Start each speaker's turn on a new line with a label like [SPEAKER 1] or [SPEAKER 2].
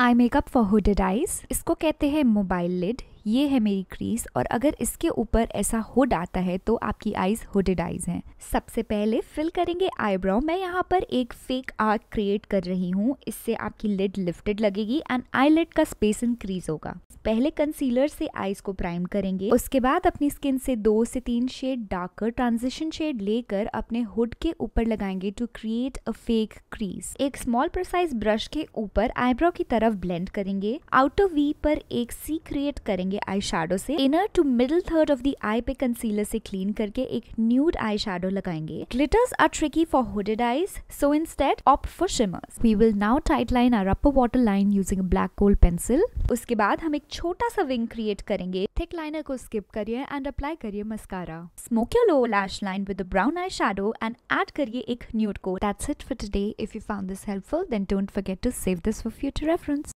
[SPEAKER 1] I makeup for hooded eyes इसको कहते हैं मोबाइल लिड ये है मेरी क्रीज और अगर इसके ऊपर ऐसा हुड आता है तो आपकी आईज हुडेड आईज हैं सबसे पहले फिल करेंगे आईब्रो मैं यहाँ पर एक फेक आर्क क्रिएट कर रही हूँ इससे आपकी लिड लिफ्टेड लगेगी एंड आई लिड का स्पेस इंक्रीज होगा पहले कंसीलर से आईज को प्राइम करेंगे उसके बाद अपनी स्किन से दो से तीन शेड डार्कर ट्रांजिशन शेड लेकर अपने हुड के ऊपर लगाएंगे to create a fake crease एक स्मॉल प्रोसाइज ब्रश के ऊपर आईब्रो की तरफ ब्लेंड करेंगे आउट ऑफ वी पर एक सी क्रिएट करेंगे करेंगे आई शेडो से inner to middle third of the eye पे कंसीलर से क्लीन करके एक न्यूड आई शेडो लगाएंगे glitters are tricky for hooded eyes so instead opt for shimmers we will now tight line our upper water line using black gold pencil उसके बाद हम एक छोटा सा विंग क्रिएट करेंगे थिक लाइनर को स्किप करिए एंड अप्लाई करिए mascara smoke your low lash line with brown eye shadow and add करिए एक nude coat that's it for today if you found this helpful then don't forget to save this for future reference